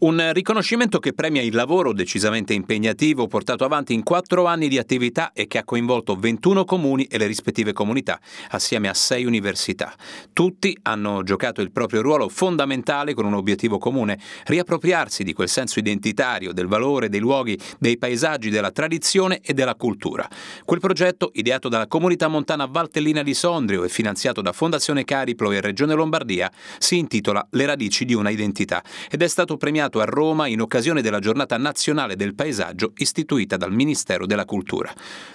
Un riconoscimento che premia il lavoro decisamente impegnativo portato avanti in quattro anni di attività e che ha coinvolto 21 comuni e le rispettive comunità, assieme a sei università. Tutti hanno giocato il proprio ruolo fondamentale con un obiettivo comune, riappropriarsi di quel senso identitario, del valore, dei luoghi, dei paesaggi, della tradizione e della cultura. Quel progetto, ideato dalla comunità montana Valtellina di Sondrio e finanziato da Fondazione Cariplo e Regione Lombardia, si intitola Le radici di una identità ed è stato premiato consegnato a Roma in occasione della giornata nazionale del paesaggio istituita dal Ministero della Cultura.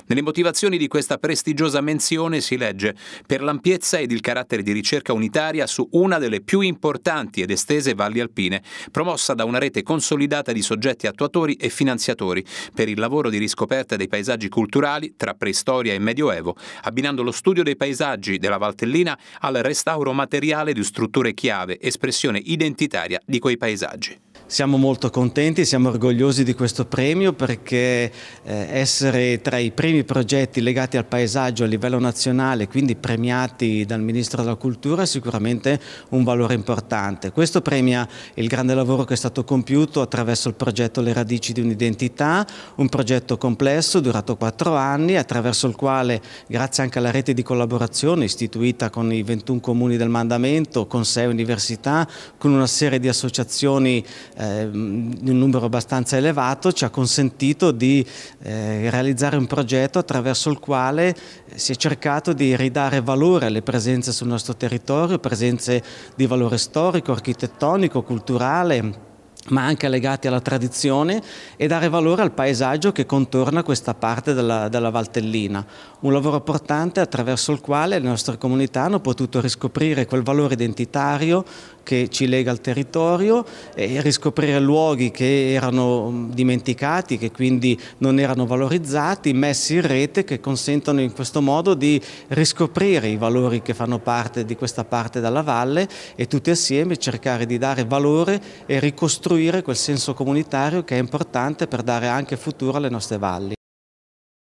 Nelle motivazioni di questa prestigiosa menzione si legge per l'ampiezza ed il carattere di ricerca unitaria su una delle più importanti ed estese valli alpine, promossa da una rete consolidata di soggetti attuatori e finanziatori per il lavoro di riscoperta dei paesaggi culturali tra preistoria e medioevo, abbinando lo studio dei paesaggi della Valtellina al restauro materiale di strutture chiave, espressione identitaria di quei paesaggi. Siamo molto contenti, siamo orgogliosi di questo premio perché eh, essere tra i primi progetti legati al paesaggio a livello nazionale, quindi premiati dal Ministro della Cultura, è sicuramente un valore importante. Questo premia il grande lavoro che è stato compiuto attraverso il progetto Le radici di un'identità, un progetto complesso durato quattro anni, attraverso il quale, grazie anche alla rete di collaborazione istituita con i 21 comuni del mandamento, con sei università, con una serie di associazioni di ehm, un numero abbastanza elevato ci ha consentito di eh, realizzare un progetto attraverso il quale si è cercato di ridare valore alle presenze sul nostro territorio, presenze di valore storico, architettonico, culturale ma anche legati alla tradizione e dare valore al paesaggio che contorna questa parte della, della Valtellina. Un lavoro importante attraverso il quale le nostre comunità hanno potuto riscoprire quel valore identitario che ci lega al territorio e riscoprire luoghi che erano mm, dimenticati, che quindi non erano valorizzati, messi in rete che consentono in questo modo di riscoprire i valori che fanno parte di questa parte della valle e tutti assieme cercare di dare valore e ricostruire costruire quel senso comunitario che è importante per dare anche futuro alle nostre valli.